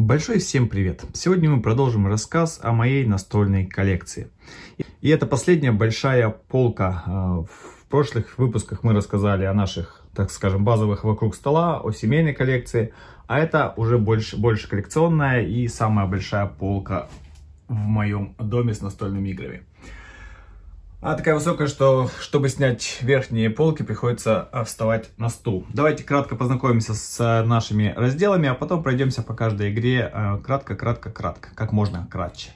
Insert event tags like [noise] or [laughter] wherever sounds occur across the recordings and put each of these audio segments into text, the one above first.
Большой всем привет! Сегодня мы продолжим рассказ о моей настольной коллекции. И это последняя большая полка. А, в прошлых выпусках мы рассказали о наших, так скажем, базовых вокруг стола, о семейной коллекции. А это уже больше, больше коллекционная и самая большая полка в моем доме с настольными играми. Она такая высокая, что чтобы снять верхние полки, приходится а, вставать на стул. Давайте кратко познакомимся с э, нашими разделами, а потом пройдемся по каждой игре кратко-кратко-кратко, э, как можно кратче.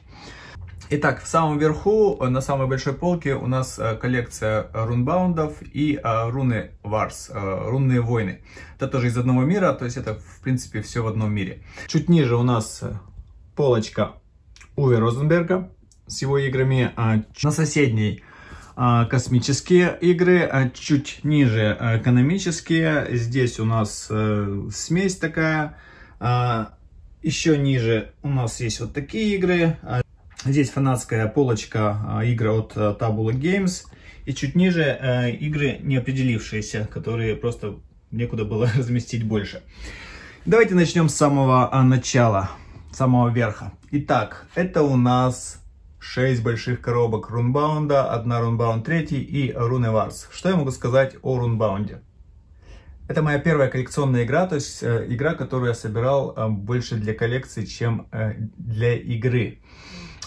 Итак, в самом верху, э, на самой большой полке у нас коллекция рунбаундов и руны Варс, рунные войны. Это тоже из одного мира, то есть это в принципе все в одном мире. Чуть ниже у нас полочка Уве Розенберга с его играми. А, на соседней а, космические игры, а чуть ниже экономические. Здесь у нас э, смесь такая. А, Еще ниже у нас есть вот такие игры. Здесь фанатская полочка игры от э, Tabula Games. И чуть ниже э, игры неопределившиеся, которые просто некуда было [laughs] разместить больше. Давайте начнем с самого начала, самого верха. Итак, это у нас 6 больших коробок рунбаунда, 1 рунбаунд 3 и руневарс. Что я могу сказать о рунбаунде? Это моя первая коллекционная игра, то есть э, игра, которую я собирал э, больше для коллекции, чем э, для игры.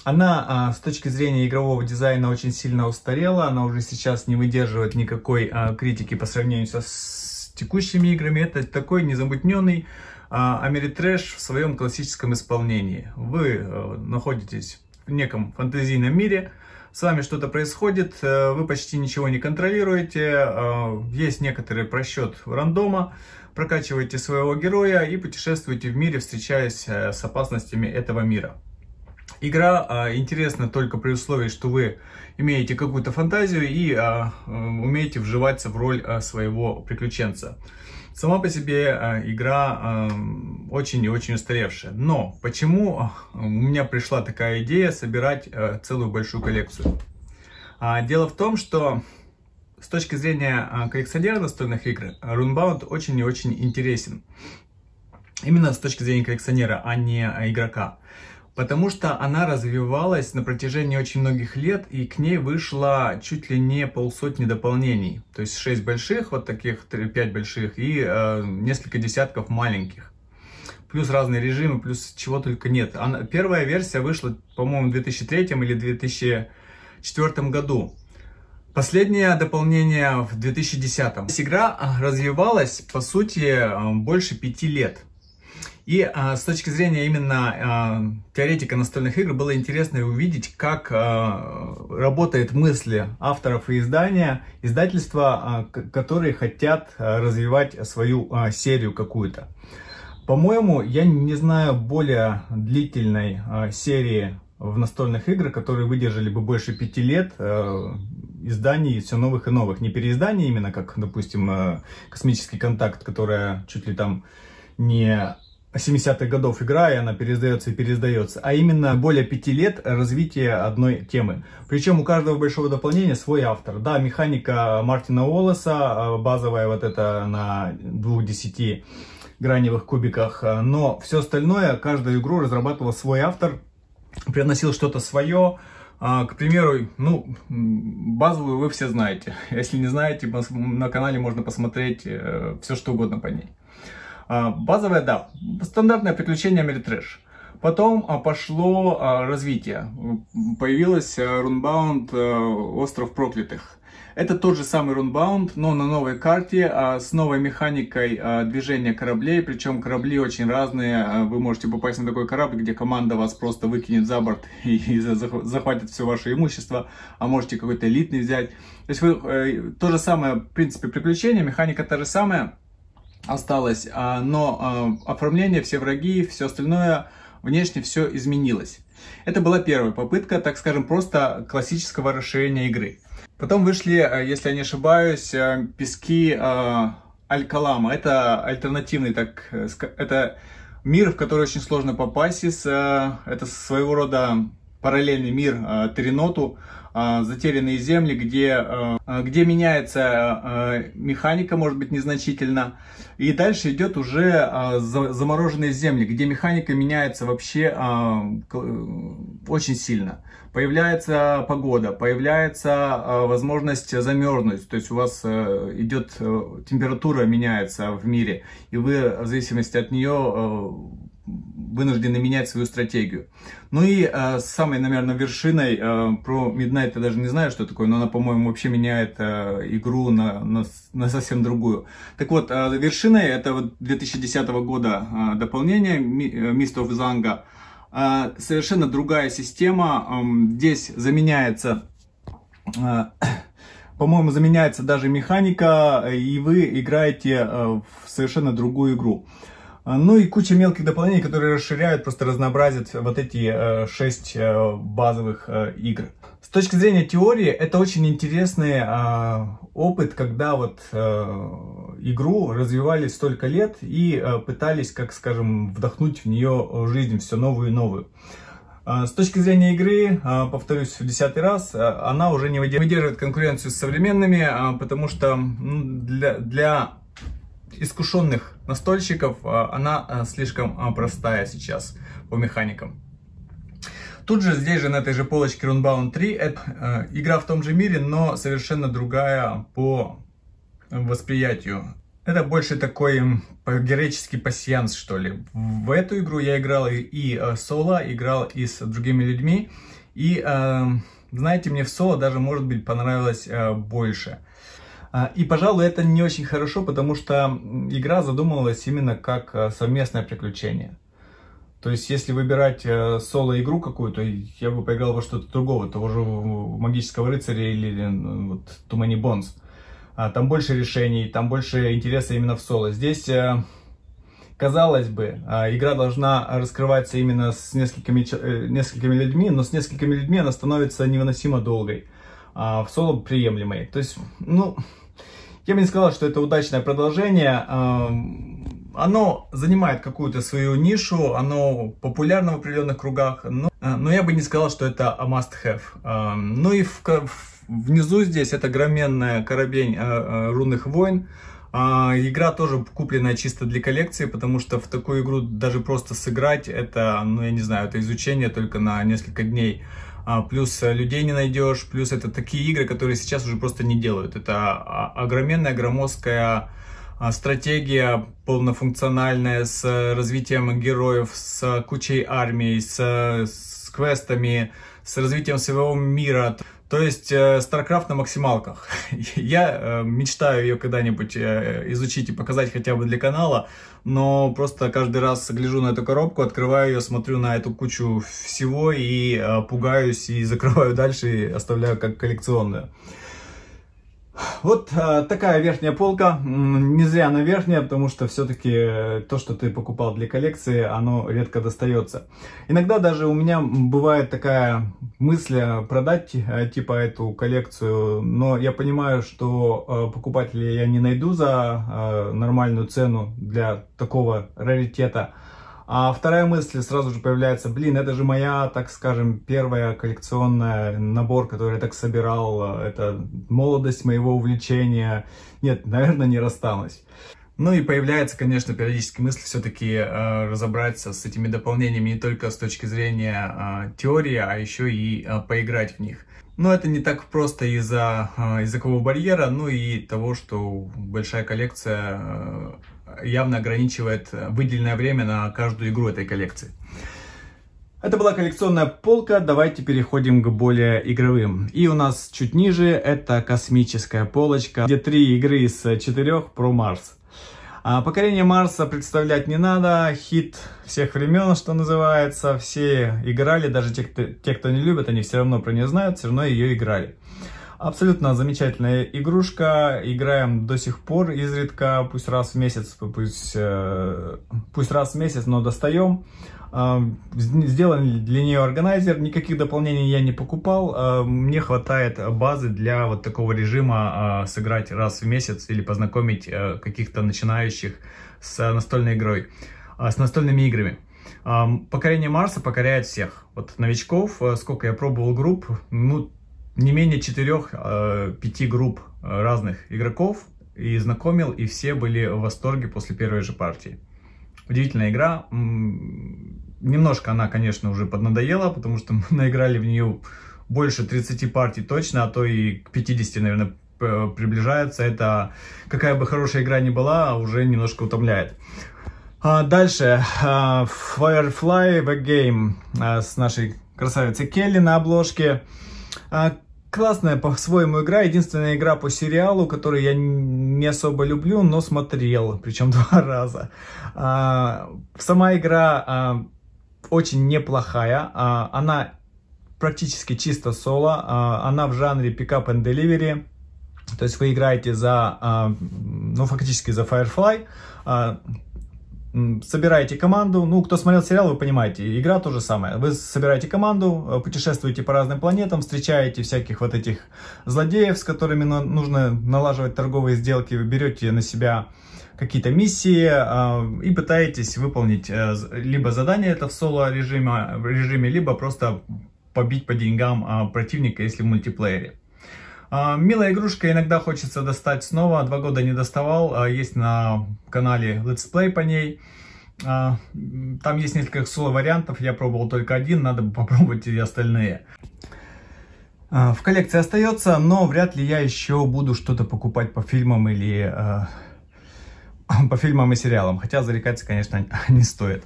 Она э, с точки зрения игрового дизайна очень сильно устарела, она уже сейчас не выдерживает никакой э, критики по сравнению со, с текущими играми. Это такой незамутненный Америтрэш в своем классическом исполнении. Вы э, находитесь неком фантазийном мире, с вами что-то происходит, э, вы почти ничего не контролируете, э, есть некоторый просчет рандома, прокачиваете своего героя и путешествуете в мире, встречаясь э, с опасностями этого мира. Игра интересна только при условии, что вы имеете какую-то фантазию и умеете вживаться в роль своего приключенца. Сама по себе э, игра э, очень и очень устаревшая. Но почему э, у меня пришла такая идея собирать целую большую коллекцию? А, дело в том, что с точки зрения коллекционера настольных игр, Runbound очень и очень интересен. Именно с точки зрения коллекционера, а не игрока потому что она развивалась на протяжении очень многих лет, и к ней вышло чуть ли не полсотни дополнений. То есть 6 больших, вот таких 5 больших, и э, несколько десятков маленьких. Плюс разные режимы, плюс чего только нет. Она, первая версия вышла, по-моему, в 2003 или 2004 году. Последнее дополнение в 2010. Игра а, развивалась, по сути, э, больше пяти лет. И а, с точки зрения именно а, теоретика настольных игр было интересно увидеть, как а, работают мысли авторов и издания, издательства, а, которые хотят а, развивать свою а, серию какую-то. По-моему, я не знаю более длительной а, серии в настольных играх, которые выдержали бы больше пяти лет э, изданий все новых и новых. Не переиздания именно, как, допустим, э, «Космический контакт», которая чуть ли там не 70-х годов игра, и она пересдается и пересдается, а именно более пяти лет развития одной темы. Причем у каждого большого дополнения свой автор. Да, механика Мартина Уоллеса, э, базовая вот эта на двух десяти граневых кубиках, э, но все остальное, каждую игру разрабатывал свой автор, приносил что-то свое, а, к примеру, ну, базовую вы все знаете. Если не знаете, на канале можно посмотреть э, все, что угодно по ней. А, базовое, да, стандартное приключение Америтрэш. Потом а, пошло а, развитие. Появилась рунбаунд «Остров проклятых». Это тот же самый рунбаунд, но на новой карте, с новой механикой движения кораблей. Причем корабли очень разные. Вы можете попасть на такой корабль, где команда вас просто выкинет за борт [laughs] и захватит все ваше имущество. А можете какой-то элитный взять. То есть вы, э, то же самое, в принципе, приключение, механика та же самая осталось, а, но а, оформление, все враги, все остальное, внешне все изменилось. Это была первая попытка, так скажем, просто классического расширения игры. Потом вышли, а, если я не ошибаюсь, пески Алькалама. Это альтернативный, так э, это мир, в который очень сложно попасть. Из, э, это своего рода параллельный мир э, Тереноту, Э, затерянные земли, где, э, э, где меняется механика, может быть, незначительно. И дальше идет уже замороженные земли, где механика меняется вообще очень сильно. Появляется погода, появляется возможность замерзнуть, то есть у вас идет температура меняется в мире, и вы в зависимости от нее вынуждены менять свою стратегию. Ну и э, самой, наверное, вершиной, э, про Midnight я даже не знаю, что такое, но она, по-моему, вообще меняет э, игру на, на, на совсем другую. Так вот, э, вершиной это вот 2010 года э, дополнение э, Mist of Zanga. Э, совершенно другая система, э, здесь заменяется... Э, [coughs] по-моему, заменяется даже механика, э, и вы играете э, в совершенно другую игру. А, ну и куча мелких дополнений, которые расширяют, просто разнообразят вот эти э, шесть э, базовых э, игр. С точки зрения теории, это очень интересный опыт, когда вот игру развивали столько лет и пытались, как скажем, вдохнуть в нее жизнь все новую и новую. А, с точки зрения игры, повторюсь в десятый раз, она уже не выдерживает конкуренцию с современными, а, потому что для, для искушенных настольщиков, а, она а, слишком а, простая сейчас по механикам. Тут же, здесь же, на этой же полочке Runbound 3, это игра в том же мире, но совершенно другая по восприятию. Это больше такой героический пассианс, что ли. В эту игру я играл и, соло, играл и с другими людьми. И, знаете, мне в соло даже, может быть, понравилось больше. А, и, пожалуй, это не очень хорошо, потому что игра задумывалась именно как э, совместное приключение. То есть, если выбирать э, соло-игру какую-то, я бы поиграл во что-то другого, того же «Магического рыцаря» или ну, вот, «Too Many Bones». А, там больше решений, там больше интереса именно в соло. Здесь, э, казалось бы, игра должна раскрываться именно с несколькими, несколькими людьми, но с несколькими людьми она становится невыносимо долгой. А в соло приемлемой. То есть, ну, я бы не сказал, что это удачное продолжение. Эм, оно занимает какую-то свою нишу, оно популярно в определенных кругах, но, э, но я бы не сказал, что это must-have. Эм, ну и в, внизу здесь это громенная корабень э, э, рунных войн. А, игра тоже купленная чисто для коллекции, потому что в такую игру даже просто сыграть, это, ну я не знаю, это изучение только на несколько дней. А, плюс э, людей не найдешь, плюс это такие игры, которые сейчас уже просто не делают. Это а, а, огроменная, громоздкая стратегия полнофункциональная с э, развитием героев, с кучей армий, с, э, с квестами, с развитием своего мира. То есть э, StarCraft на максималках. [laughs] Я э, мечтаю ее когда-нибудь э, изучить и показать хотя бы для канала, но просто каждый раз гляжу на эту коробку, открываю ее, смотрю на эту кучу всего и пугаюсь, и закрываю [laughs] дальше, и оставляю как коллекционную. Вот э, такая верхняя полка, не зря она верхняя, потому что все-таки э, то, что ты покупал для коллекции, оно редко достается. Иногда даже у меня бывает такая мысль э, продать типа эту коллекцию, но я понимаю, что покупателей я не найду за нормальную цену для такого раритета. А вторая мысль сразу же появляется, блин, это же моя, так скажем, первая коллекционная набор, который я так собирал, э, это молодость моего увлечения. Нет, наверное, не рассталась. Ну и появляется, конечно, периодически мысль все-таки э, разобраться с этими дополнениями не только с точки зрения э, теории, а еще и э, поиграть в них. Но это не так просто из-за э, языкового барьера, ну и того, что большая коллекция э, явно ограничивает выделенное время на каждую игру этой коллекции. Это была коллекционная полка, давайте переходим к более игровым. И у нас чуть ниже это космическая полочка, где три игры из э, четырех про Марс. А покорение Марса представлять не надо, хит всех времен, что называется, все играли, даже те, кто, те, кто не любит, они все равно про нее знают, все равно ее играли. Абсолютно замечательная игрушка, играем до сих пор изредка, пусть раз в месяц, пусть, э, пусть раз в месяц, но достаем. А, Сделали для нее органайзер, никаких дополнений я не покупал. А, мне хватает базы для вот такого режима а, сыграть раз в месяц или познакомить э, каких-то начинающих с настольной игрой, с настольными играми. Покорение Марса покоряет всех. Вот новичков, э, сколько я пробовал групп, ну, не менее 4-5 э, групп разных игроков и знакомил, и все были в восторге после первой же партии. Удивительная игра, Немножко она, конечно, уже поднадоела, потому что [laughs] мы наиграли в нее больше 30 партий точно, а то и к 50, наверное, приближается. Это какая бы хорошая игра ни была, а уже немножко утомляет. А дальше а, Firefly The Game а, с нашей красавицей Келли на обложке. Классная по-своему игра, единственная игра по сериалу, которую я не особо люблю, но смотрел, причем [laughs] два раза. Сама игра очень неплохая. А, она практически чисто соло. А, она в жанре пикап and delivery. То есть вы играете за, а, ну, фактически за Firefly. Собираете команду. Ну, кто смотрел сериал, вы понимаете, игра то же самое. Вы собираете команду, э, путешествуете по разным планетам, встречаете всяких вот этих злодеев, с которыми нужно налаживать торговые сделки, вы берете на себя какие-то миссии а, и пытаетесь выполнить э, либо задание это в соло режиме, в режиме либо просто побить по деньгам а, противника, если в мультиплеере. А, милая игрушка, иногда хочется достать снова, два года не доставал, есть на канале Let's Play по ней. Там есть несколько соло-вариантов, я пробовал только один, надо бы попробовать и остальные. В коллекции остается, но вряд ли я еще буду что-то покупать по фильмам или [coughs] по фильмам и сериалам, хотя зарекаться, конечно, [coughs] не стоит.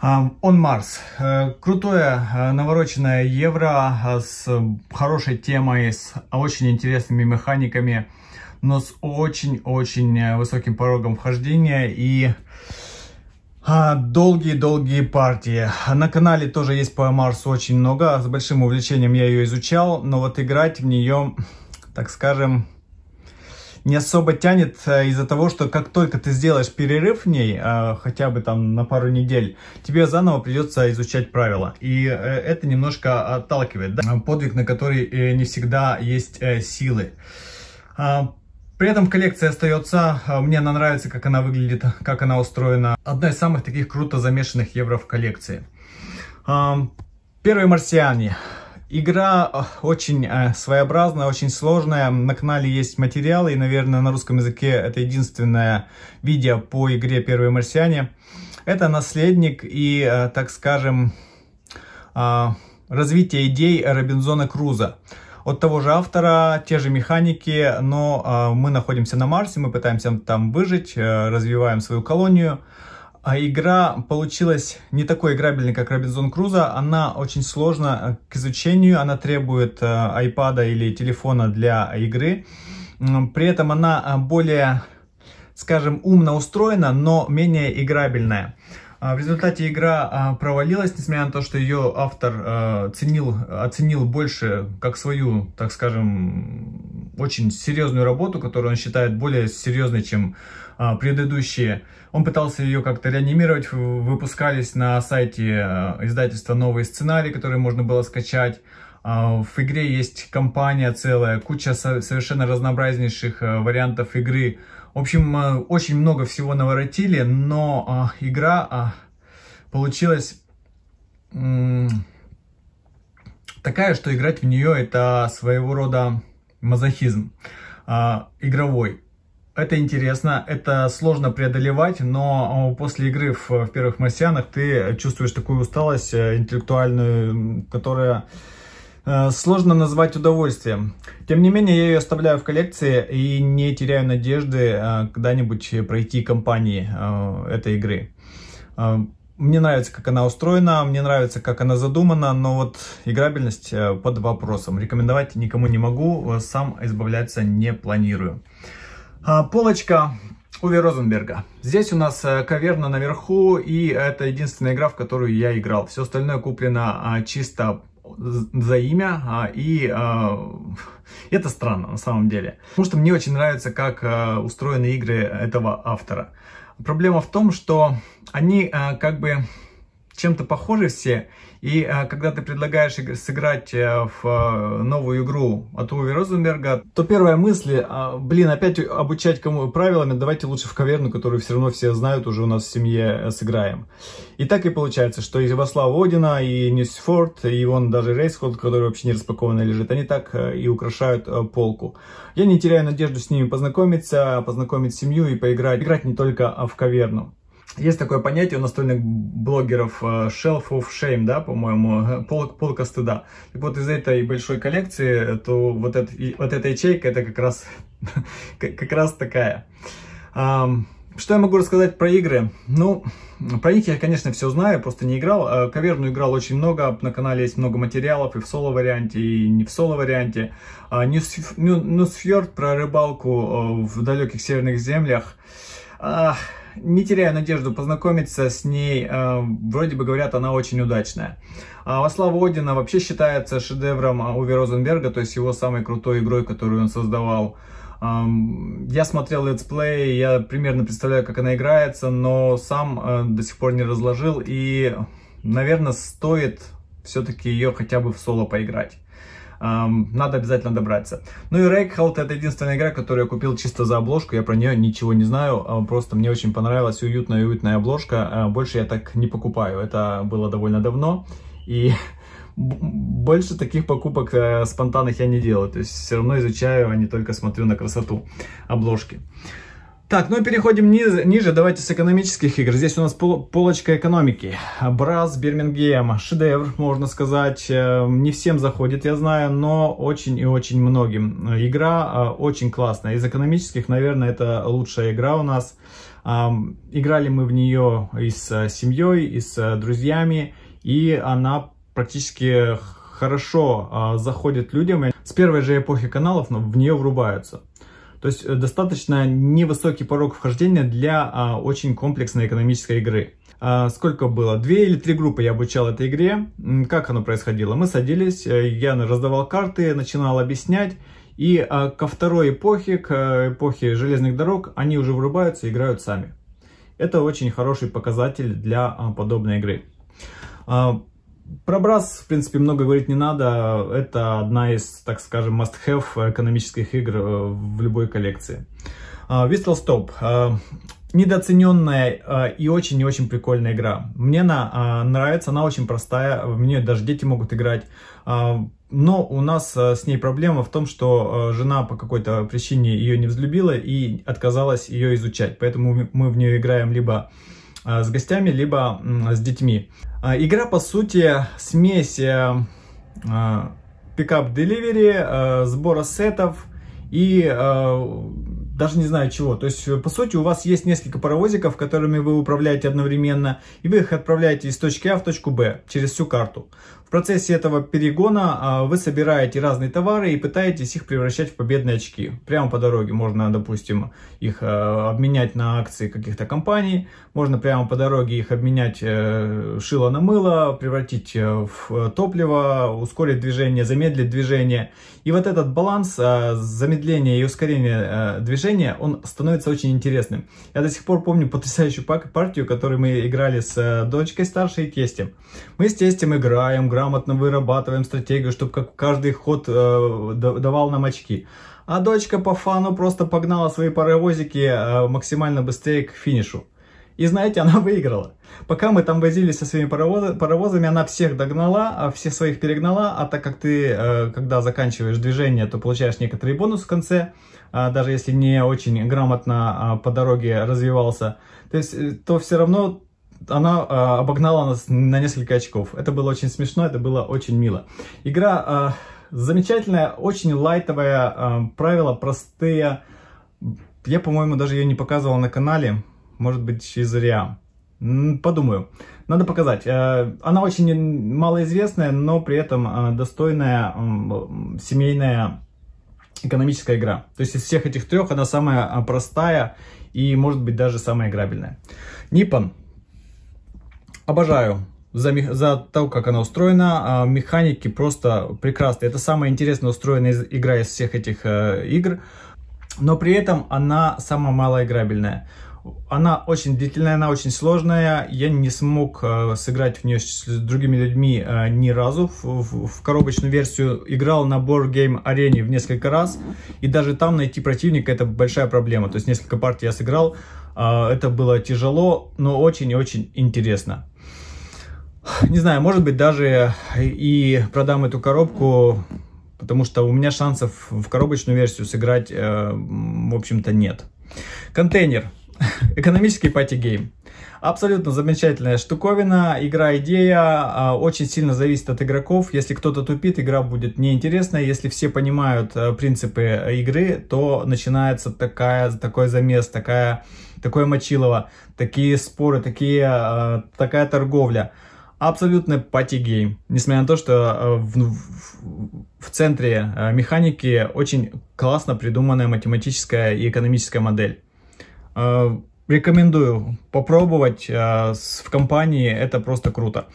А, он Марс. Э, крутое э, навороченное евро э, с хорошей темой, с очень интересными механиками, но с очень-очень высоким порогом вхождения и а, долгие-долгие партии. На канале тоже есть по Марсу очень много, с большим увлечением я ее изучал, но вот играть в нее, так скажем, не особо тянет э, из-за того, что как только ты сделаешь перерыв в ней, э, хотя бы там на пару недель, тебе заново придется изучать правила. И э, это немножко отталкивает. Да? Подвиг, на который не всегда есть силы. А, при этом коллекция остается, мне она нравится, как она выглядит, [laughs] как она устроена. Одна из самых таких круто замешанных евро в коллекции. Первые марсиане. Игра э, очень э, своеобразная, очень сложная. На канале есть материалы, и, наверное, на русском языке это единственное видео по игре «Первые марсиане». Это наследник и, э, так скажем, развитие идей Робинзона Круза. От того же автора, те же механики, но мы находимся на Марсе, мы пытаемся там выжить, развиваем свою колонию – а игра получилась не такой играбельной, как Робинзон Круза. Она очень сложна э, к изучению. Она требует э, айпада или телефона для игры. При этом она э, более, скажем, умно устроена, но менее играбельная. А, в результате игра а, провалилась, несмотря на то, что ее автор ценил, оценил больше как свою, так скажем, очень серьезную работу, которую он считает более серьезной, чем а, предыдущие. Он пытался ее как-то реанимировать, выпускались на сайте э, издательства новые сценарии, которые можно было скачать. А, в игре есть компания целая, куча совершенно разнообразнейших э, вариантов игры. В общем, э, очень много всего наворотили, но а, игра получилась такая, что играть в нее это своего рода мазохизм игровой. Это интересно, это сложно преодолевать, но а, после игры в, в первых марсианах ты чувствуешь такую усталость э, интеллектуальную, которая э, сложно назвать удовольствием. Тем не менее, я ее оставляю в коллекции и не теряю надежды э, когда-нибудь пройти кампании этой игры. Мне нравится, как она устроена, мне нравится, как она задумана, но вот играбельность под вопросом. Рекомендовать никому не могу, сам избавляться не планирую. А, полочка Уви Розенберга. Здесь у нас э, каверна наверху, и это единственная игра, в которую я играл. Все остальное куплено а, чисто за имя, а, и [laughs] это странно на самом деле. Потому что мне очень нравится, как э, устроены игры этого автора. Проблема в том, что они э, как бы чем-то похожи все, и э, когда ты предлагаешь сыграть э, в э, новую игру от Уви Розенберга, то первая мысль, а, блин, опять обучать кому правилами, давайте лучше в каверну, которую все равно все знают, уже у нас в семье сыграем. И так и получается, что и Васлав Одина, и Ньюсфорд, и вон даже Рейсхолд, который вообще не распакованный лежит, они так и украшают полку. Я не теряю надежду с ними познакомиться, познакомить семью и поиграть. Играть не только а, в каверну. Есть такое понятие у настольных блогеров э, shelf of shame, да, по-моему, э, пол, полка стыда. И вот, из этой большой коллекции, э, то вот, это, вот эта ячейка, это как раз, [laughs] как раз такая. Что я могу рассказать про игры? Ну, про них я, конечно, все знаю, просто не играл. Каверну играл очень много, на канале есть много материалов и в соло-варианте, и не в соло-варианте. Ньюсфьорд а, про рыбалку в далеких северных землях. Ах, не теряю надежду познакомиться с ней. Э, вроде бы говорят, она очень удачная. А «Во а славу Одина» вообще считается шедевром Уви а, Розенберга, то есть его самой крутой игрой, которую он создавал. Я смотрел летсплей, я примерно представляю, как она играется, но сам э, до сих пор не разложил. И, наверное, стоит все-таки ее хотя бы в соло поиграть надо обязательно добраться. Ну и Рейкхолд это единственная игра, которую я купил чисто за обложку, я про нее ничего не знаю, а просто мне очень понравилась уютная-уютная обложка, а, больше я так не покупаю, это было довольно давно, и [laughs] больше таких покупок э, спонтанных я не делаю, то есть все равно изучаю, а не только смотрю на красоту обложки. Так, ну переходим ниже, ниже, давайте с экономических игр. Здесь у нас пол, полочка экономики. Браз Бирмингема, шедевр, можно сказать. Э, не всем заходит, я знаю, но очень и очень многим. Игра э, очень классная. Из экономических, наверное, это лучшая игра у нас. Играли мы в нее и с э, семьей, и с друзьями, и она практически хорошо заходит людям. С первой же эпохи каналов ну, в нее врубаются. То есть э, достаточно невысокий порог вхождения для а, очень комплексной экономической игры. А, сколько было? Две или три группы я обучал этой игре. Как оно происходило? Мы садились, э, я раздавал карты, начинал объяснять. И а, ко второй эпохе, к э, эпохе железных дорог, они уже врубаются и играют сами. Это очень хороший показатель для а, подобной игры. А, про Брас, в принципе, много говорить не надо. Это одна из, так скажем, must-have экономических игр э, в любой коллекции. А, Whistle Stop. Э, недооцененная э, и очень и очень прикольная игра. Мне она нравится, она очень простая, в нее даже дети могут играть. А, но у нас с ней проблема в том, что жена по какой-то причине ее не взлюбила и отказалась ее изучать. Поэтому мы в нее играем либо Э, с гостями, либо с детьми. А, игра, по сути, смесь э, э, пикап-деливери, сбора сетов и даже не знаю чего. То есть, э, по сути, у вас есть несколько паровозиков, которыми вы управляете одновременно, и вы их отправляете из точки А в точку Б через всю карту. В процессе этого перегона а, вы собираете разные товары и пытаетесь их превращать в победные очки. Прямо по дороге можно, допустим, их э, обменять на акции каких-то компаний, можно прямо по дороге их обменять э, шило на мыло, превратить в топливо, ускорить движение, замедлить движение. И вот этот баланс а, замедления и ускорения движения решения, он становится очень интересным. Я до сих пор помню потрясающую партию, которую мы играли с э, дочкой старшей и тестем. Мы с тестем играем, грамотно вырабатываем стратегию, чтобы как каждый ход э, давал нам очки. А дочка по фану просто погнала свои паровозики э, максимально быстрее к финишу. И знаете, она [laughs] выиграла. Пока мы там возились со своими паровоз, паровозами, она всех догнала, а всех своих перегнала. А так как ты, э, когда заканчиваешь движение, то получаешь некоторый бонус в конце – а, даже если не очень грамотно а, по дороге развивался, то, есть, э, то все равно она а, обогнала нас на несколько очков. Это было очень смешно, это было очень мило. Игра замечательная, очень лайтовая, правила простые. Я, по-моему, даже ее не показывал на канале, может быть, и зря. Подумаю. Надо показать. Э, она очень малоизвестная, но при этом достойная семейная экономическая игра. То есть из всех этих трех она самая а, простая и может быть даже самая играбельная. Ниппон. Обожаю за, за то, как она устроена. А, механики просто прекрасные. Это самая интересно устроенная игра из всех этих э, игр. Но при этом она самая малоиграбельная она очень длительная, она очень сложная. Я не смог э, сыграть в нее с другими людьми э, ни разу. В, в коробочную версию играл на Board Game арене в несколько раз. И даже там найти противника это большая проблема. То есть несколько партий я сыграл. А, это было тяжело, но очень и очень интересно. Не знаю, может быть даже и продам эту коробку, потому что у меня шансов в коробочную версию сыграть, э, в общем-то, нет. Контейнер. [laughs] экономический пати-гейм. Абсолютно замечательная штуковина, игра-идея, а, очень сильно зависит от игроков. Если кто-то тупит, игра будет неинтересная. Если все понимают э, принципы э, игры, то начинается такая, такой замес, такая, такое мочилово, такие споры, такие, э, такая торговля абсолютно пати-гейм. Несмотря на то, что в, в, в центре механики очень классно придуманная математическая и экономическая модель. Э, рекомендую попробовать э, в компании, это просто круто.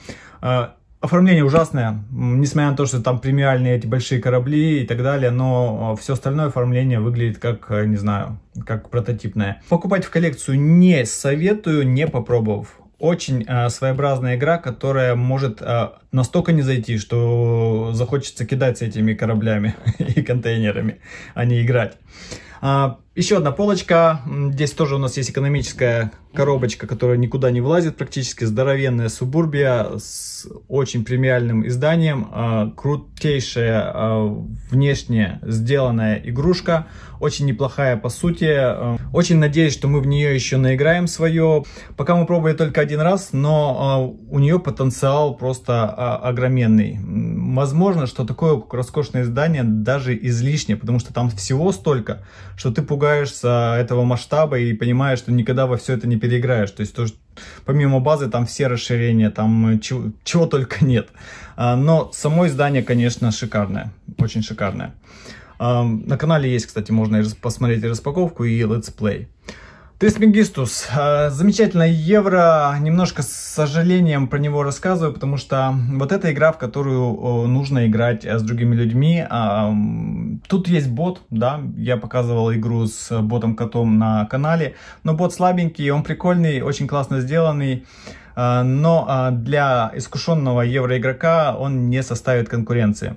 Э, оформление ужасное, несмотря на то, что там премиальные эти большие корабли и так далее, но все остальное оформление выглядит как, не знаю, как прототипное. Покупать в коллекцию не советую, не попробовав. Очень э, своеобразная игра, которая может э, настолько не зайти, что захочется кидать с этими кораблями [laughs] и контейнерами, а не играть. А, еще одна полочка. Здесь тоже у нас есть экономическая коробочка, которая никуда не влазит практически. Здоровенная субурбия с очень премиальным изданием. А, крутейшая а, внешне сделанная игрушка. Очень неплохая по сути. А, очень надеюсь, что мы в нее еще наиграем свое. Пока мы пробовали только один раз, но у нее потенциал просто огроменный. Возможно, что такое роскошное издание даже излишне, потому что там всего столько, что ты пугаешь пугаешься этого масштаба и понимаешь, что никогда во все это не переиграешь. То есть то, что помимо базы там все расширения, там э, чего, чего только нет. А, но само издание, конечно, шикарное, очень шикарное. На канале есть, кстати, можно посмотреть и распаковку, и летсплей. Тесмегистус. Э, Замечательное евро. Немножко с сожалением про него рассказываю, потому что вот эта игра, в которую э, нужно играть э, с другими людьми. А, тут есть бот, да. Я показывал игру с ботом-котом на канале. Но бот слабенький, он прикольный, очень классно сделанный. Но для искушенного евроигрока он не составит конкуренции.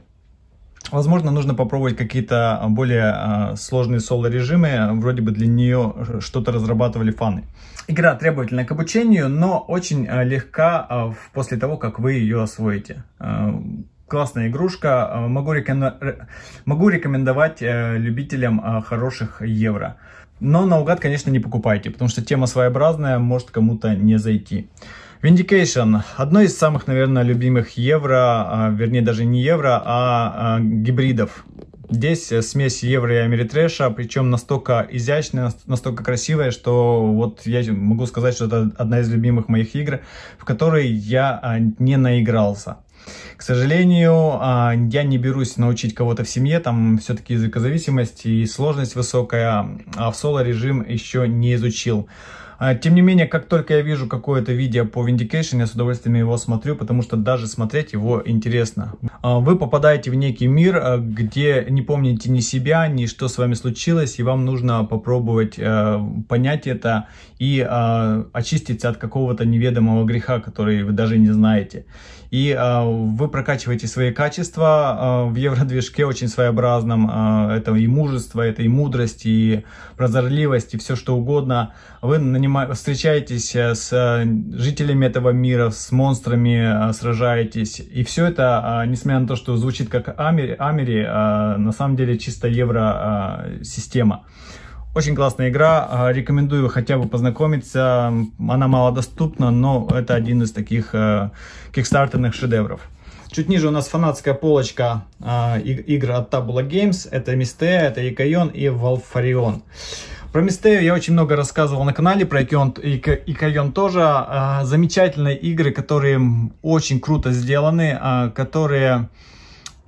Возможно, нужно попробовать какие-то а, более э, сложные соло-режимы. Вроде бы для нее что-то разрабатывали фаны. Игра требовательна к обучению, но очень э, легка э, после того, как вы ее освоите. Э, классная игрушка. могу, рекомен... могу рекомендовать э, любителям э, хороших евро. Но наугад, конечно, не покупайте, потому что тема своеобразная, может кому-то не зайти. Vindication. Одно из самых, наверное, любимых евро, а, вернее даже не евро, а, а гибридов. Здесь э, смесь евро и америтрэша, причем настолько изящная, настолько красивая, что вот я могу сказать, что это одна из любимых моих игр, в которой я а, не наигрался. К сожалению, я не берусь научить кого-то в семье, там все-таки языкозависимость и сложность высокая, а в соло режим еще не изучил. А, тем не менее, как только я вижу какое-то видео по Vindication, я с удовольствием его смотрю, потому что даже смотреть его интересно. А, вы попадаете в некий мир, а, где не помните ни себя, ни что с вами случилось, и вам нужно попробовать э, понять это и очиститься от какого-то неведомого греха, который вы даже не знаете и э, вы прокачиваете свои качества э, в евродвижке очень своеобразном. Э, это и мужество, это и мудрость, и прозорливость, и все что угодно. Вы нанима... встречаетесь с жителями этого мира, с монстрами сражаетесь. И все это, несмотря на то, что звучит как Амери, Амери на самом деле чисто евро-система. Очень классная игра, а, рекомендую хотя бы познакомиться. Она малодоступна, но это один из таких э, кикстартерных шедевров. Чуть ниже у нас фанатская полочка а, игр от Tabula Games. Это Мистея, это Икайон и Валфарион. Про Мистею я очень много рассказывал на канале, про Икайон, Икайон тоже. А, замечательные игры, которые очень круто сделаны, которые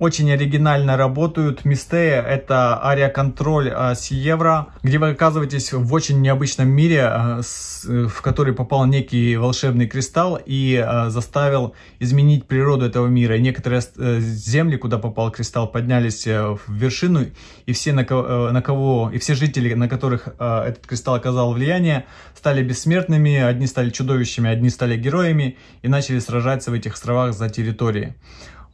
очень оригинально работают. Мистея — это ариаконтроль э, а, Сиевра, где вы оказываетесь в очень необычном мире, э, с, э, в который попал некий волшебный кристалл и э, заставил изменить природу этого мира. И некоторые э, земли, куда попал кристалл, поднялись э, в вершину, и все, на, ко э, на кого, и все жители, на которых э, этот кристалл оказал влияние, стали бессмертными, одни стали чудовищами, одни стали героями и начали сражаться в этих островах за территории.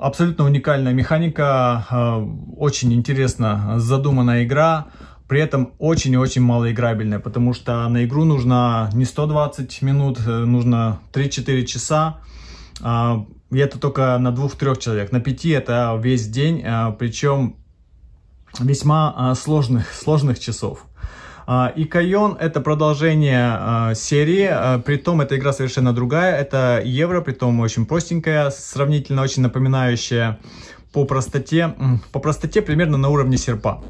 Абсолютно уникальная механика, э, очень интересно задуманная игра, при этом очень и очень малоиграбельная, потому что на игру нужно не 120 минут, э, нужно 3-4 часа. А, и это только на двух-трех человек. На пяти это весь день, э, причем весьма сложных, сложных часов. А, и Кайон это продолжение а, серии, а, притом эта игра совершенно другая, это евро, притом очень простенькая, сравнительно очень напоминающая по простоте, по простоте примерно на уровне серпа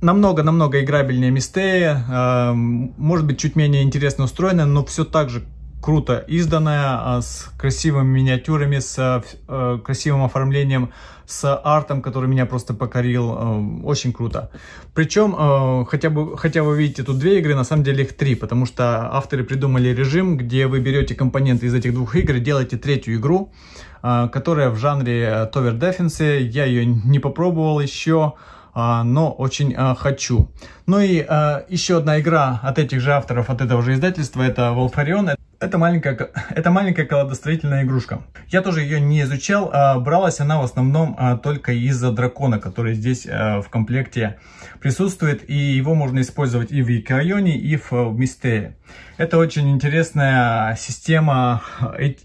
намного-намного играбельнее Мистея, может быть, чуть менее интересно устроена, но все так же круто изданная, а, с красивыми миниатюрами, с э, э, красивым оформлением, с артом, который меня просто покорил. Э, очень круто. Причем, хотя, бы, хотя вы видите тут две игры, на самом деле их три, потому что авторы придумали режим, где вы берете компоненты из этих двух игр и делаете третью игру, которая в жанре Товер Defense. Я ее не попробовал еще а, но очень хочу. Ну и еще одна игра от этих же авторов, от этого же издательства, это Волфарион. Это маленькая, [laughs] это маленькая колодостроительная игрушка. Я тоже ее не изучал, а бралась она в основном а, только из-за дракона, который здесь э, в комплекте присутствует, и его можно использовать и в Икайоне, и в, э, в это очень интересная система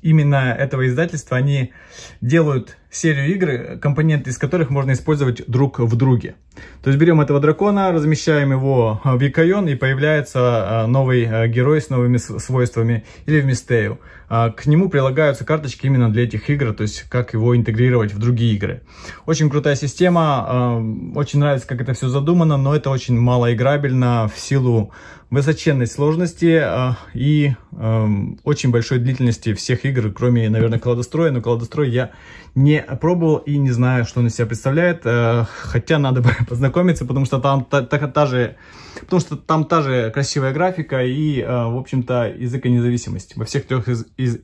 именно этого издательства. Они делают серию игр, компоненты из которых можно использовать друг в друге. То есть берем этого дракона, размещаем его а, в Икайон, и появляется а, новый а, герой с новыми свойствами, или в Мистею. К нему прилагаются карточки именно для этих игр, то есть как его интегрировать в другие игры. Очень крутая система, очень нравится, как это все задумано, но это очень малоиграбельно в силу высоченной сложности а, и эм, очень большой длительности всех игр, кроме, наверное, кладостроя. Но кладострой я не пробовал и не знаю, что он из себя представляет. Э, хотя надо бы [laughs] познакомиться, потому что там та, та, та же, потому что там та же красивая графика и, э, в общем-то, язык независимости во всех трех из, из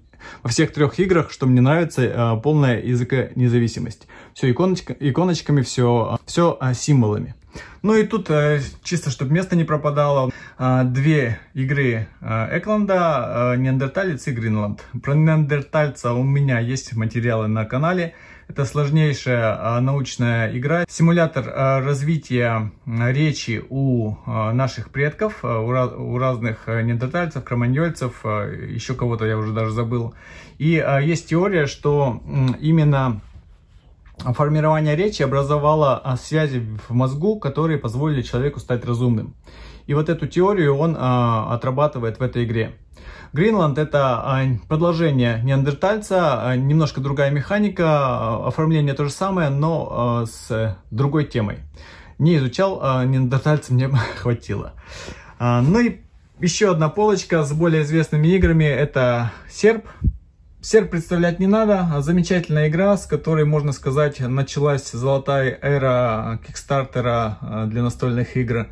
во всех трех играх, что мне нравится, э, полная языка независимость. Все иконочка, иконочками, все, все символами. Ну и тут, э, чисто чтобы место не пропадало, э, две игры э, Экланда, Неандерталец и Гринланд. Про Неандертальца у меня есть материалы на канале. Это сложнейшая научная игра, симулятор развития речи у наших предков, у разных неандертальцев, кроманьольцев, еще кого-то я уже даже забыл. И есть теория, что именно формирование речи образовало а, связи в мозгу, которые позволили человеку стать разумным. И вот эту теорию он а, отрабатывает в этой игре. Гринланд – это а, продолжение неандертальца, а, немножко другая механика, оформление то же самое, но с другой темой. Не изучал, неандертальца мне [laughs] хватило. Ну и еще одна полочка с более известными играми – это «Серп», Серб представлять не надо. Замечательная игра, с которой, можно сказать, началась золотая эра кикстартера э, для настольных игр.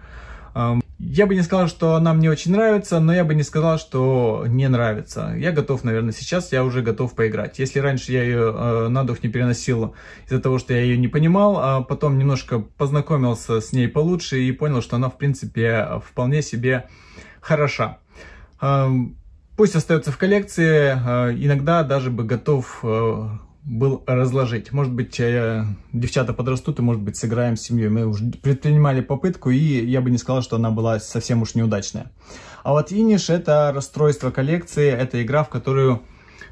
Эм, я бы не сказал, что она мне очень нравится, но я бы не сказал, что не нравится. Я готов, наверное, сейчас я уже готов поиграть. Если раньше я ее э, на дух не переносил из-за того, что я ее не понимал, а потом немножко познакомился с ней получше и понял, что она, в принципе, э, вполне себе хороша. Эм, Пусть остается в коллекции, а, иногда даже бы готов а, был разложить. Может быть, э, девчата подрастут и, может быть, сыграем с семьей. Мы уже предпринимали попытку, и я бы не сказал, что она была совсем уж неудачная. А вот Иниш – это расстройство коллекции, это игра, в которую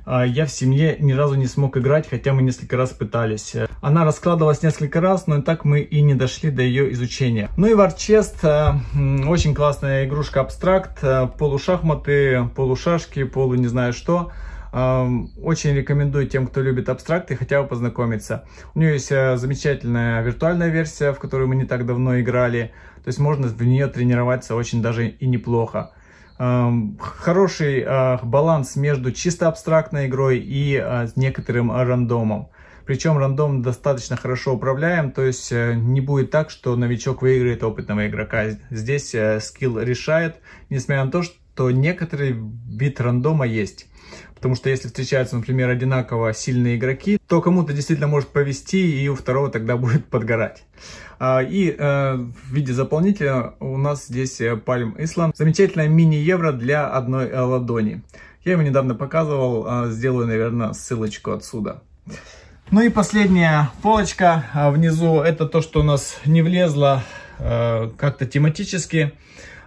а, я в семье ни разу не смог играть, хотя мы несколько раз пытались. Она раскладывалась несколько раз, но и так мы и не дошли до ее изучения. Ну и Варчест, а, очень классная игрушка абстракт, а, полушахматы, полушашки, полу не знаю что. Очень рекомендую тем, кто любит абстракты, хотя бы познакомиться. У нее есть замечательная виртуальная версия, в которую мы не так давно играли. То есть можно в нее тренироваться очень даже и неплохо. Эм, хороший э, баланс между чисто абстрактной игрой и э, некоторым рандомом. Причем рандом достаточно хорошо управляем, то есть э, не будет так, что новичок выиграет опытного игрока. Здесь скилл решает, несмотря на то, что некоторый вид рандома есть. Потому что если встречаются, например, одинаково сильные игроки, то кому-то действительно может повести, и у второго тогда [laughs] будет подгорать. А, и э, в виде заполнителя у нас здесь э, Palm Island. Замечательная мини-евро для одной э, ладони. Я его недавно показывал, а, сделаю, наверное, ссылочку отсюда. Ну и последняя полочка а, внизу, это то, что у нас не влезло как-то тематически.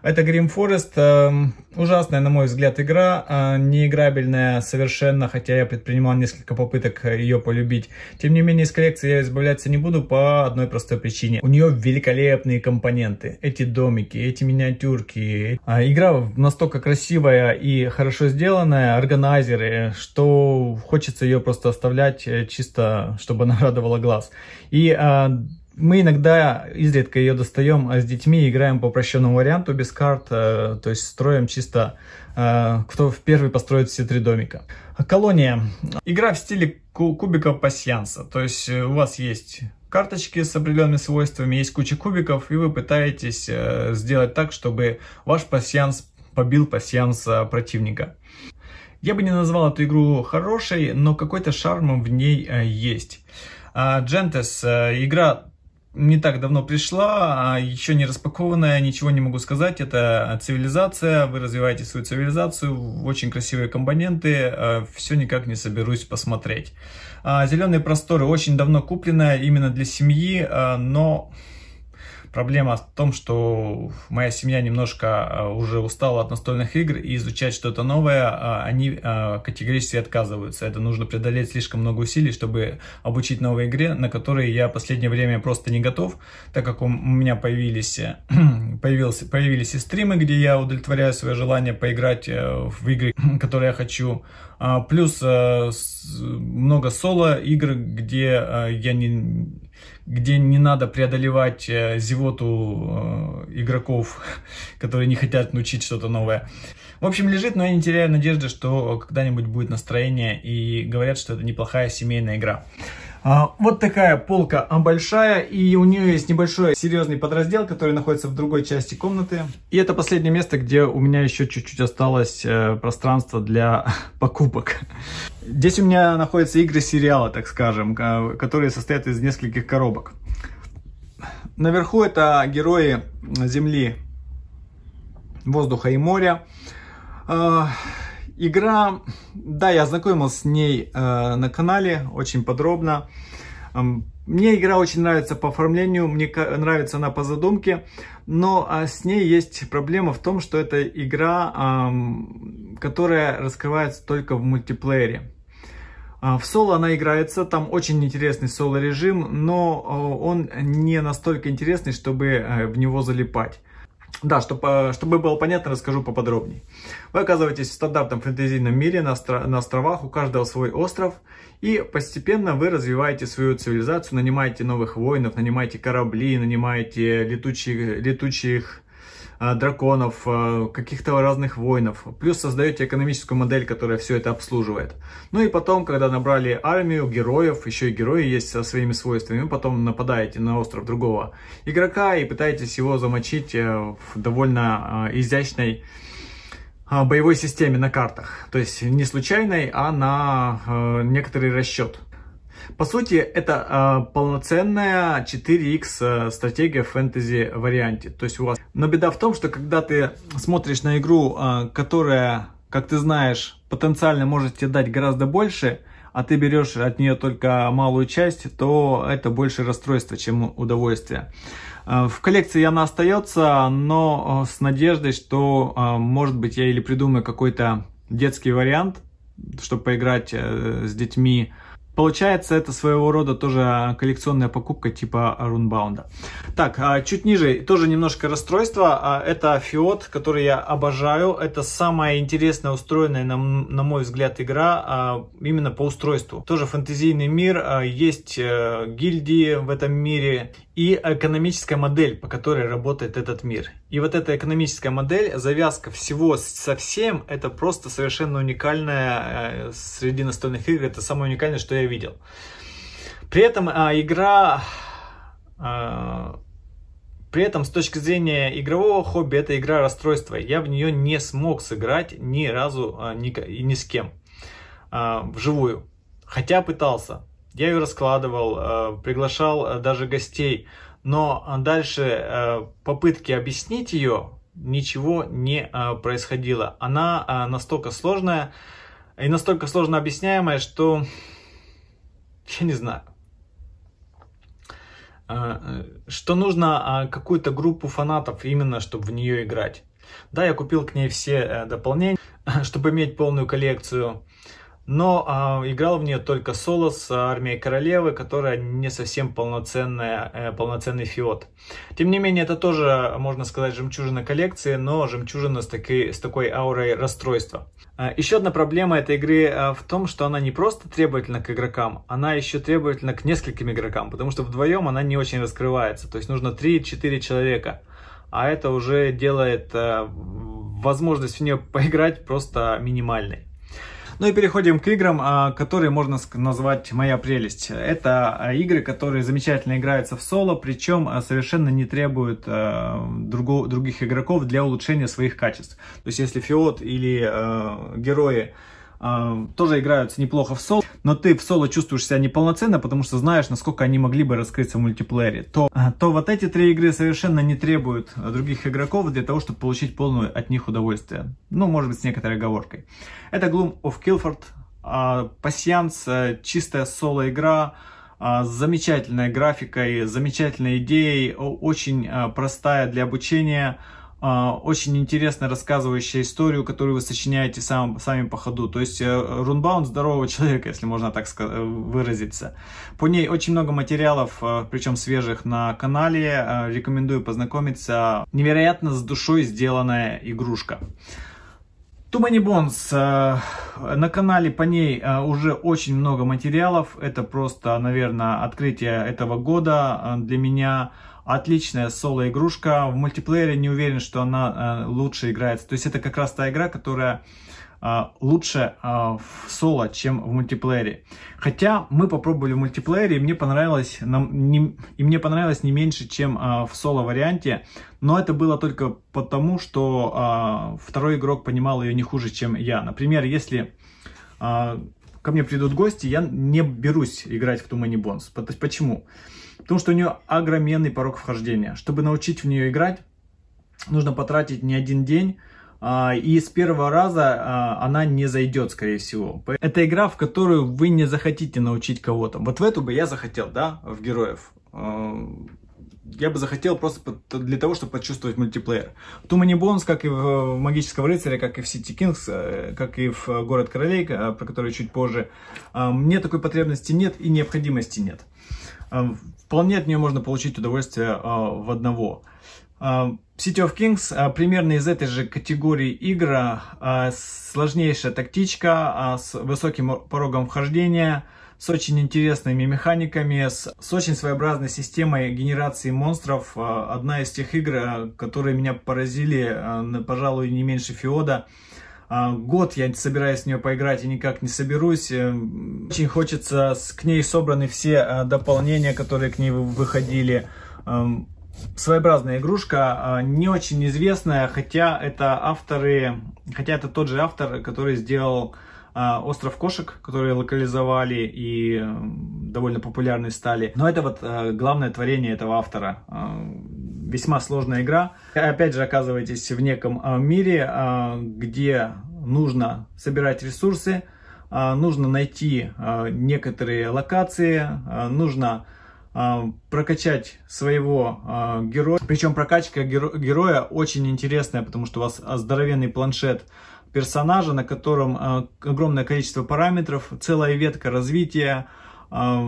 Это Grim Forest. Эм, ужасная, на мой взгляд, игра. Э, неиграбельная совершенно, хотя я предпринимал несколько попыток ее полюбить. Тем не менее, из коллекции я избавляться не буду по одной простой причине. У нее великолепные компоненты. Эти домики, эти миниатюрки. А игра настолько красивая и хорошо сделанная, органайзеры, что хочется ее просто оставлять э, чисто, чтобы она [laughs] радовала глаз. И э, мы иногда изредка ее достаем а с детьми, играем по упрощенному варианту без карт, э, то есть строим чисто, э, кто в первый построит все три домика. Колония. Игра в стиле кубиков пасьянса, то есть э, у вас есть карточки с определенными свойствами, есть куча кубиков, и вы пытаетесь сделать так, чтобы ваш пасьянс побил пассианс противника. Я бы не назвал эту игру хорошей, но какой-то шарм в ней есть. Джентес, а, игра не так давно пришла, а еще не распакованная, ничего не могу сказать. Это цивилизация, вы развиваете свою цивилизацию, очень красивые компоненты, э, все никак не соберусь посмотреть. А Зеленые просторы очень давно купленная именно для семьи, э, но Проблема в том, что моя семья немножко э, уже устала от настольных игр, и изучать что-то новое э, они э, категорически отказываются. Это нужно преодолеть слишком много усилий, чтобы обучить новой игре, на которой я в последнее время просто не готов, так как у меня появились, [clears throat] появился, появились и стримы, где я удовлетворяю свое желание поиграть в игры, [clears throat] которые я хочу. А, плюс много соло игр, где я не где не надо преодолевать э, зевоту э, игроков, [laughs] которые не хотят научить что-то новое. В общем, лежит, но я не теряю надежды, что когда-нибудь будет настроение, и говорят, что это неплохая семейная игра. А, вот такая полка большая, и у нее есть небольшой серьезный подраздел, который находится в другой части комнаты. И это последнее место, где у меня еще чуть-чуть осталось э, пространство для [laughs] покупок. Здесь у меня находятся игры сериала, так скажем, которые состоят из нескольких коробок. Наверху это герои Земли, воздуха и моря. А, Игра, да, я ознакомился с ней э, на канале очень подробно. Мне игра очень нравится по оформлению, мне нравится она по задумке, но а, с ней есть проблема в том, что это игра, а, которая раскрывается только в мультиплеере. А, в соло она играется, там очень интересный соло режим, но а, он не настолько интересный, чтобы э, в него залипать. Да, чтобы, э, чтобы было понятно, расскажу поподробнее. Вы оказываетесь в стандартном фэнтезийном мире на, остро на островах, у каждого свой остров, и постепенно вы развиваете свою цивилизацию, нанимаете новых воинов, нанимаете корабли, нанимаете летучих, летучих Э, драконов, э, каких-то разных воинов. Плюс создаете экономическую модель, которая все это обслуживает. Ну и потом, когда набрали армию, героев, еще и герои есть со своими свойствами, потом нападаете на остров другого игрока и пытаетесь его замочить э, в довольно изящной боевой системе на картах. То есть не случайной, а на некоторый расчет. По сути, это э, полноценная 4x э, стратегия в фэнтези варианте. То есть у вас... Но беда в том, что когда ты смотришь на игру, э, которая, как ты знаешь, потенциально может тебе дать гораздо больше, а ты берешь от нее только малую часть, то это больше расстройство, чем удовольствие. Э, в коллекции она остается, но э, с надеждой, что, может быть, я или придумаю какой-то детский вариант, чтобы поиграть с детьми, Получается, это своего рода тоже а, коллекционная покупка типа рунбаунда. Так, а, чуть ниже тоже немножко расстройство. А, это Фиот, который я обожаю. Это самая интересная устроенная, на, на мой взгляд, игра именно по устройству. Тоже фэнтезийный мир, есть э, гильдии в этом мире и экономическая модель, по которой работает этот мир. И вот эта экономическая модель, завязка всего со всем, это просто совершенно уникальная э, среди настольных игр, это самое уникальное, что я видел. При этом а, игра... А, при этом, с точки зрения игрового хобби, это игра расстройства. Я в нее не смог сыграть ни разу а, ни, и ни с кем вживую. Хотя пытался. Я ее раскладывал, приглашал даже гостей но а, дальше э, попытки объяснить ее ничего не э, происходило. Она э, настолько сложная и настолько сложно объясняемая, что [laughs] я не знаю что нужно а, какую-то группу фанатов именно, чтобы в нее играть. Да, я купил к ней все дополнения, [laughs] чтобы иметь полную коллекцию но а, играл в нее только соло с а, армией королевы, которая не совсем полноценная, э, полноценный фиот. Тем не менее, это тоже, можно сказать, жемчужина коллекции, но жемчужина с, таки, с такой аурой расстройства. А, э, еще одна проблема этой игры а, в том, что она не просто требовательна к игрокам, она еще требовательна к нескольким игрокам, потому что вдвоем она не очень раскрывается, то есть нужно 3-4 человека. А это уже делает э, возможность в нее поиграть просто минимальной. Ну и переходим к играм, а, которые можно назвать моя прелесть. Это а, игры, которые замечательно играются в соло, причем а, совершенно не требуют других игроков для улучшения своих качеств. То есть если фиот или герои а, тоже играются неплохо в соло, но ты в соло чувствуешь себя неполноценно, потому что знаешь, насколько они могли бы раскрыться в мультиплеере, то, а, то вот эти три игры совершенно не требуют а, других игроков для того, чтобы получить полное от них удовольствие. Ну, может быть, с некоторой оговоркой. Это Gloom of Guilford, э, пассианс, чистая соло-игра, с замечательной графикой, замечательной идеей, очень простая для обучения, а, очень интересно рассказывающая историю, которую вы сочиняете сам, сами по ходу. То есть э, рунбаунд здорового [laughs] человека, если можно так э, выразиться. По ней очень много материалов, э, причем свежих на канале. Рекомендую познакомиться. Невероятно с душой сделанная игрушка. Too Many На канале по ней уже очень много материалов. Это просто, наверное, открытие этого года для меня. Отличная соло-игрушка. В мультиплеере не уверен, что она э, лучше играется. То есть это как раз та игра, которая э, лучше э, в соло, чем в мультиплеере. Хотя мы попробовали в мультиплеере, и мне понравилось, нам, не, и мне понравилось не меньше, чем э, в соло-варианте. Но это было только потому, что второй игрок понимал ее не хуже, чем я. Например, если ко мне придут гости, я не берусь играть в Тумани Бонс. Почему? Потому что у нее огроменный порог вхождения. Чтобы научить в нее играть, нужно потратить не один день, а, и с первого раза а, она не зайдет, скорее всего. Это игра, в которую вы не захотите научить кого-то. Вот в эту бы я захотел, да, в героев. Э, я бы захотел просто для того, чтобы почувствовать мультиплеер. В Тумане Бонс, как и в Магическом рыцаре, как и в Сити Кингс, э, как и в Город Королей, э, про который чуть позже, э, мне такой потребности нет и необходимости нет. Вполне от нее можно получить удовольствие в одного. City of Kings примерно из этой же категории игра, сложнейшая тактичка с высоким порогом вхождения – с очень интересными механиками, с, с очень своеобразной системой генерации монстров. А, одна из тех игр, а, которые меня поразили, а, пожалуй, не меньше Феода. Год я собираюсь в нее поиграть и никак не соберусь. Э, очень хочется, к ней собраны все дополнения, которые к ней выходили эм, своеобразная игрушка, не очень известная, хотя это авторы, хотя это тот же автор, который сделал а, остров кошек, которые локализовали и довольно популярны стали. Но это вот э, главное творение этого автора. Э, весьма сложная игра. Опять же оказываетесь в неком э, мире, где нужно собирать ресурсы, нужно найти некоторые локации, нужно прокачать своего героя. Причем прокачка героя очень интересная, потому что у вас здоровенный планшет персонажа, на котором э, огромное количество параметров, целая ветка развития. Э,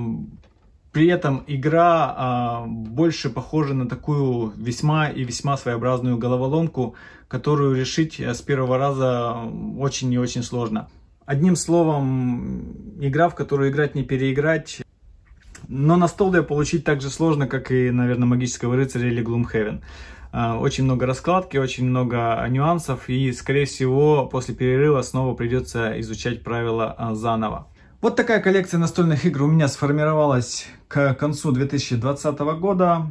при этом игра э, больше похожа на такую весьма и весьма своеобразную головоломку, которую решить с первого раза очень и очень сложно. Одним словом, игра, в которую играть не переиграть. Но на стол ее получить так же сложно, как и, наверное, Магического рыцаря или Глумхевен. Э, очень много раскладки, очень много э, нюансов, и, скорее всего, после перерыва снова придется изучать правила э, заново. Вот такая коллекция настольных игр у меня сформировалась к концу 2020 года.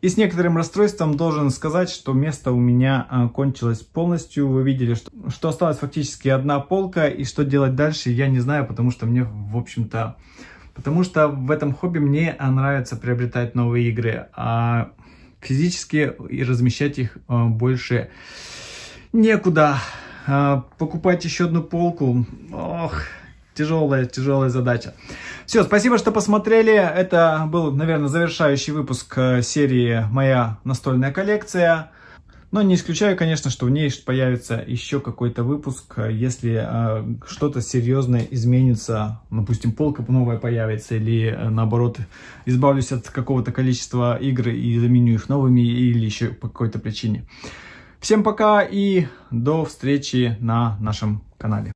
И с некоторым расстройством должен сказать, что место у меня кончилось полностью. Вы видели, что, что осталась фактически одна полка, и что делать дальше, я не знаю, потому что мне, в общем-то... Потому что в этом хобби мне нравится приобретать новые игры. А физически и размещать их э, больше некуда. А, покупать еще одну полку, ох, тяжелая, тяжелая задача. Все, спасибо, что посмотрели. Это был, наверное, завершающий выпуск э, серии «Моя настольная коллекция». Но не исключаю, конечно, что в ней появится еще какой-то выпуск, э, если э, что-то серьезное изменится, допустим, полка новая появится, или э, наоборот, избавлюсь от какого-то количества игр и заменю их новыми, или еще по какой-то причине. Всем пока и до встречи на нашем канале.